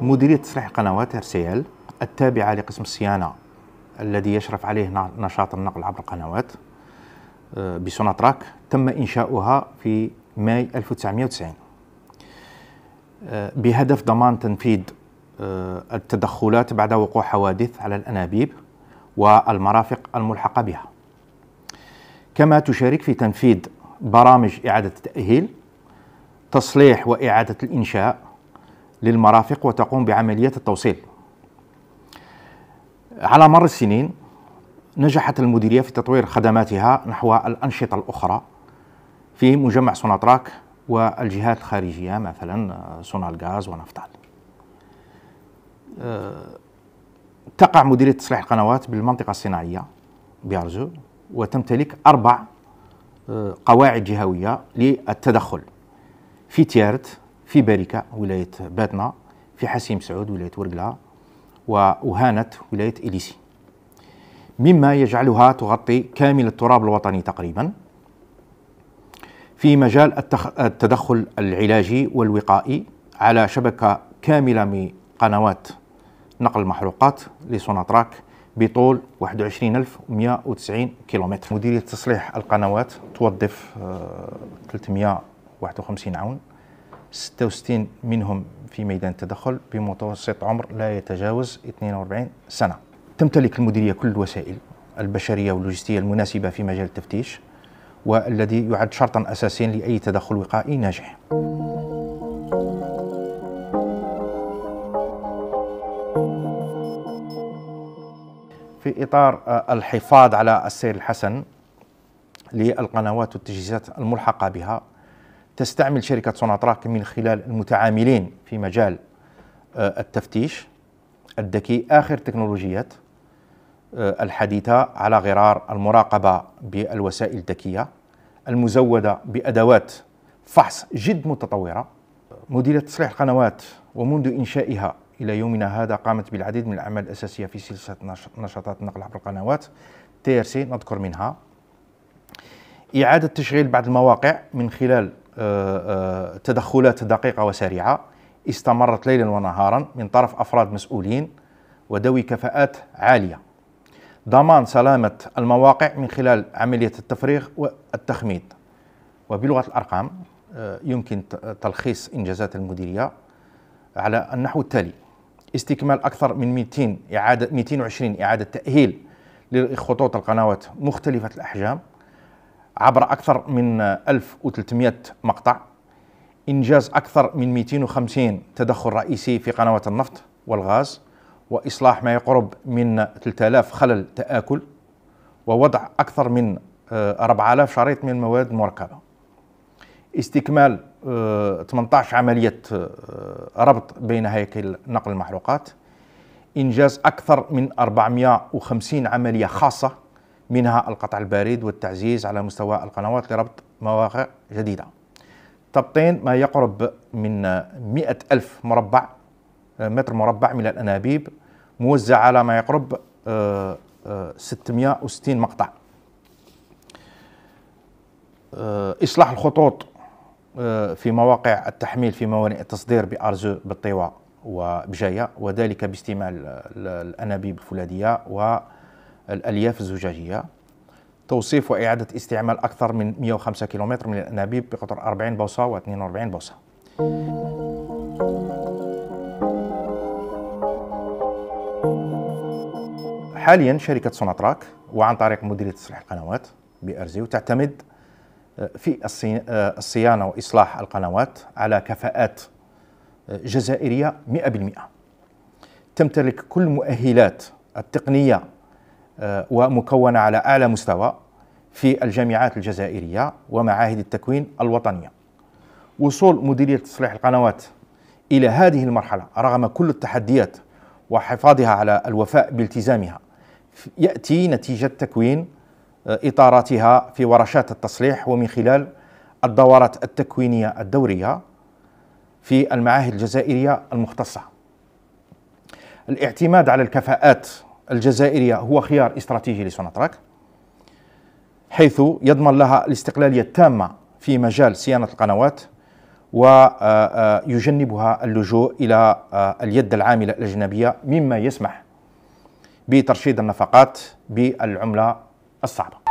مديرية تصليح قنوات ارسيال التابعة لقسم الصيانة الذي يشرف عليه نشاط النقل عبر القنوات آه، بسوناتراك تم إنشاؤها في ماي 1990 آه، بهدف ضمان تنفيذ آه، التدخلات بعد وقوع حوادث على الأنابيب والمرافق الملحقة بها كما تشارك في تنفيذ برامج إعادة التأهيل تصليح وإعادة الإنشاء للمرافق وتقوم بعملية التوصيل على مر السنين نجحت المديرية في تطوير خدماتها نحو الأنشطة الأخرى في مجمع سوناطراك والجهات الخارجية مثلا سونالغاز ونفتال أه، تقع مديرية تصليح القنوات بالمنطقة الصناعية بيارزو وتمتلك أربع أه، قواعد جهوية للتدخل في تيارت في باركة ولاية باتنا في حسيم سعود ولاية ورقلة وأهانة ولاية إليسي مما يجعلها تغطي كامل التراب الوطني تقريبا في مجال التدخل العلاجي والوقائي على شبكة كاملة من قنوات نقل المحروقات لسوناتراك بطول 21190 كيلومتر مديرية تصليح القنوات توظف 351 آه، عون 66 منهم في ميدان التدخل بمتوسط عمر لا يتجاوز 42 سنة تمتلك المديرية كل الوسائل البشرية واللوجستية المناسبة في مجال التفتيش والذي يعد شرطا أساسيا لأي تدخل وقائي ناجح في إطار آه، الحفاظ على السير الحسن للقنوات والتجهيزات الملحقة بها تستعمل شركة سوناتراك من خلال المتعاملين في مجال آه، التفتيش الذكي آخر تكنولوجيات آه، الحديثة على غرار المراقبة بالوسائل الذكية المزودة بأدوات فحص جد متطورة مديرية تصليح القنوات ومنذ إنشائها إلى يومنا هذا قامت بالعديد من الأعمال الأساسية في سلسلة نشاطات النقل عبر القنوات تي نذكر منها إعادة تشغيل بعض المواقع من خلال آه، آه، تدخلات دقيقه وسريعه استمرت ليلا ونهارا من طرف افراد مسؤولين وذوي كفاءات عاليه ضمان سلامه المواقع من خلال عمليه التفريغ والتخميد وبلغه الارقام آه، يمكن تلخيص انجازات المديريه على النحو التالي استكمال اكثر من 200 اعاده 220 اعاده تاهيل لخطوط القنوات مختلفه الاحجام عبر أكثر من 1300 مقطع إنجاز أكثر من 250 تدخل رئيسي في قنوات النفط والغاز وإصلاح ما يقرب من 3000 خلل تآكل ووضع أكثر من 4000 آه، شريط من مواد مركبة استكمال 18 آه، عملية آه، ربط بين هيكل نقل المحروقات إنجاز أكثر من 450 عملية خاصة منها القطع البارد والتعزيز على مستوى القنوات لربط مواقع جديدة تبطين ما يقرب من مئة ألف مربع متر مربع من الأنابيب موزع على ما يقرب 660 آه، آه، مقطع آه، إصلاح الخطوط في مواقع التحميل في موانئ التصدير بأرزو بالطيوة وبجاية وذلك باستعمال الأنابيب الفولاذية و الألياف الزجاجية توصيف وإعادة استعمال أكثر من 105 كيلومتر من الأنابيب بقطر 40 بوصة و 42 بوصة حاليا شركة سوناتراك وعن طريق مديرية تصليح القنوات بأرزيو تعتمد آه، في آه، الصيانة وإصلاح القنوات على كفاءات آه، جزائرية 100% تمتلك كل المؤهلات التقنية آه، ومكونة على أعلى مستوى في الجامعات الجزائرية ومعاهد التكوين الوطنية وصول مديرية تصليح القنوات إلى هذه المرحلة رغم كل التحديات وحفاظها على الوفاء بالتزامها يأتي نتيجة تكوين آه، إطاراتها في ورشات التصليح ومن خلال الدورات التكوينية الدورية في المعاهد الجزائرية المختصة الاعتماد على الكفاءات الجزائرية هو خيار استراتيجي لسوناتراك حيث يضمن لها الاستقلالية التامة في مجال صيانة القنوات ويجنبها آه، آه، اللجوء إلى آه، اليد العاملة الأجنبية مما يسمح بترشيد النفقات بالعملة الصعبة